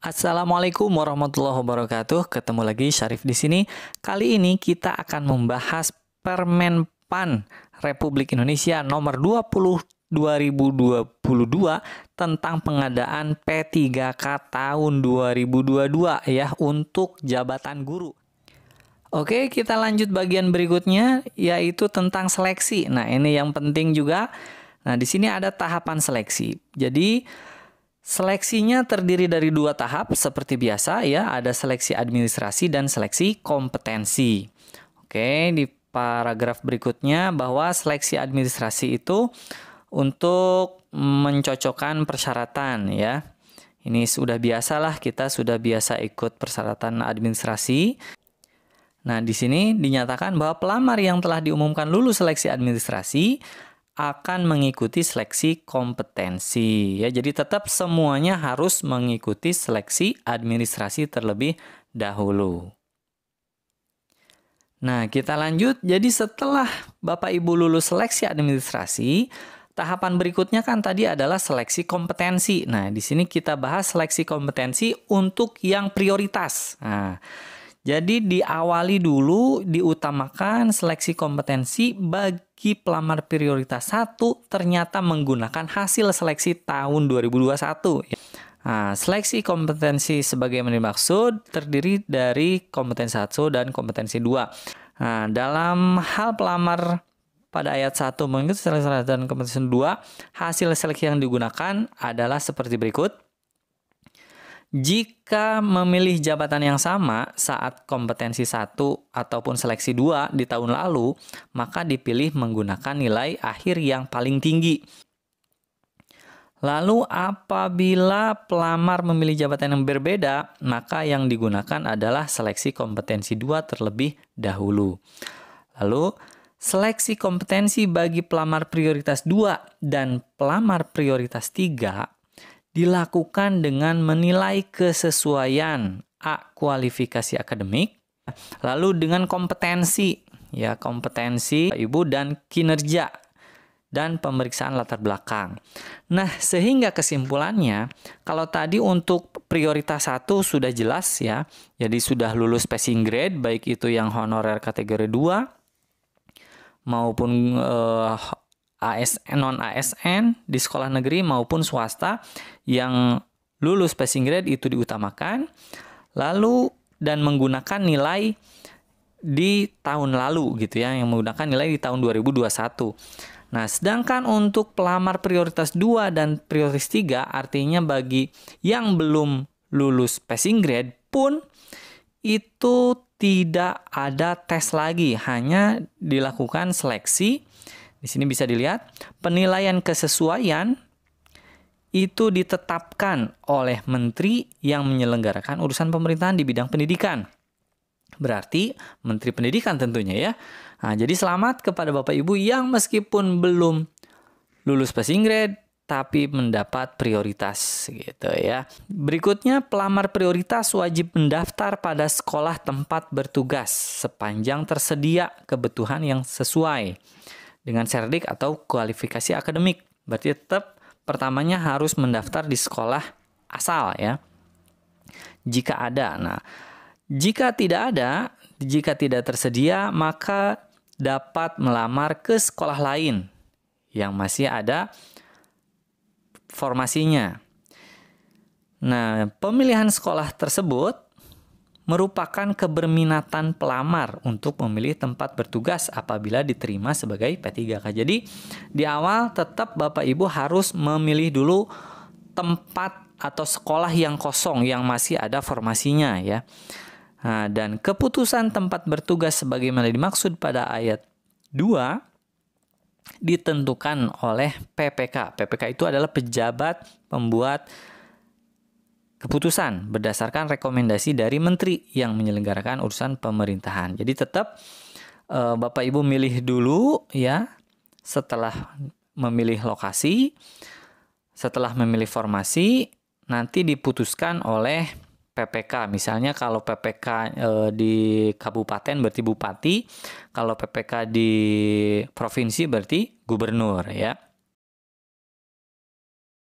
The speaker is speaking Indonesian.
Assalamualaikum warahmatullahi wabarakatuh. Ketemu lagi Syarif di sini. Kali ini kita akan membahas Permen PAN Republik Indonesia nomor 20 2022 tentang pengadaan P3K tahun 2022 ya untuk jabatan guru. Oke, kita lanjut bagian berikutnya yaitu tentang seleksi. Nah, ini yang penting juga. Nah, di sini ada tahapan seleksi. Jadi, Seleksinya terdiri dari dua tahap seperti biasa ya, ada seleksi administrasi dan seleksi kompetensi. Oke, di paragraf berikutnya bahwa seleksi administrasi itu untuk mencocokkan persyaratan ya. Ini sudah biasalah kita sudah biasa ikut persyaratan administrasi. Nah, di sini dinyatakan bahwa pelamar yang telah diumumkan lulus seleksi administrasi akan mengikuti seleksi kompetensi ya. Jadi tetap semuanya harus mengikuti seleksi administrasi terlebih dahulu. Nah, kita lanjut. Jadi setelah Bapak Ibu lulus seleksi administrasi, tahapan berikutnya kan tadi adalah seleksi kompetensi. Nah, di sini kita bahas seleksi kompetensi untuk yang prioritas. Nah, jadi diawali dulu diutamakan seleksi kompetensi bagi pelamar prioritas 1 ternyata menggunakan hasil seleksi tahun 2021. Nah, seleksi kompetensi sebagai yang dimaksud terdiri dari kompetensi 1 dan kompetensi 2. Nah, dalam hal pelamar pada ayat 1 mengikuti seleksi dan kompetensi 2, hasil seleksi yang digunakan adalah seperti berikut. Jika memilih jabatan yang sama saat kompetensi 1 ataupun seleksi 2 di tahun lalu, maka dipilih menggunakan nilai akhir yang paling tinggi. Lalu apabila pelamar memilih jabatan yang berbeda, maka yang digunakan adalah seleksi kompetensi 2 terlebih dahulu. Lalu seleksi kompetensi bagi pelamar prioritas 2 dan pelamar prioritas 3 dilakukan dengan menilai kesesuaian A kualifikasi akademik lalu dengan kompetensi ya kompetensi ibu dan kinerja dan pemeriksaan latar belakang. Nah, sehingga kesimpulannya kalau tadi untuk prioritas satu sudah jelas ya, jadi sudah lulus passing grade baik itu yang honorer kategori 2 maupun eh, ASN non ASN di sekolah negeri maupun swasta yang lulus passing grade itu diutamakan lalu dan menggunakan nilai di tahun lalu gitu ya yang menggunakan nilai di tahun 2021. Nah, sedangkan untuk pelamar prioritas 2 dan prioritas 3 artinya bagi yang belum lulus passing grade pun itu tidak ada tes lagi, hanya dilakukan seleksi di sini bisa dilihat penilaian kesesuaian itu ditetapkan oleh menteri yang menyelenggarakan urusan pemerintahan di bidang pendidikan. Berarti menteri pendidikan tentunya ya. Nah, jadi selamat kepada Bapak Ibu yang meskipun belum lulus passing grade tapi mendapat prioritas gitu ya. Berikutnya pelamar prioritas wajib mendaftar pada sekolah tempat bertugas sepanjang tersedia kebutuhan yang sesuai dengan serdik atau kualifikasi akademik. Berarti tetap pertamanya harus mendaftar di sekolah asal ya. Jika ada. Nah, jika tidak ada, jika tidak tersedia, maka dapat melamar ke sekolah lain yang masih ada formasinya. Nah, pemilihan sekolah tersebut merupakan keberminatan pelamar untuk memilih tempat bertugas apabila diterima sebagai P3K. Jadi di awal tetap Bapak Ibu harus memilih dulu tempat atau sekolah yang kosong yang masih ada formasinya ya. Nah, dan keputusan tempat bertugas sebagaimana dimaksud pada ayat 2 ditentukan oleh PPK. PPK itu adalah pejabat pembuat keputusan berdasarkan rekomendasi dari menteri yang menyelenggarakan urusan pemerintahan. Jadi tetap eh, Bapak Ibu milih dulu ya setelah memilih lokasi, setelah memilih formasi nanti diputuskan oleh PPK. Misalnya kalau PPK eh, di kabupaten berarti bupati, kalau PPK di provinsi berarti gubernur ya.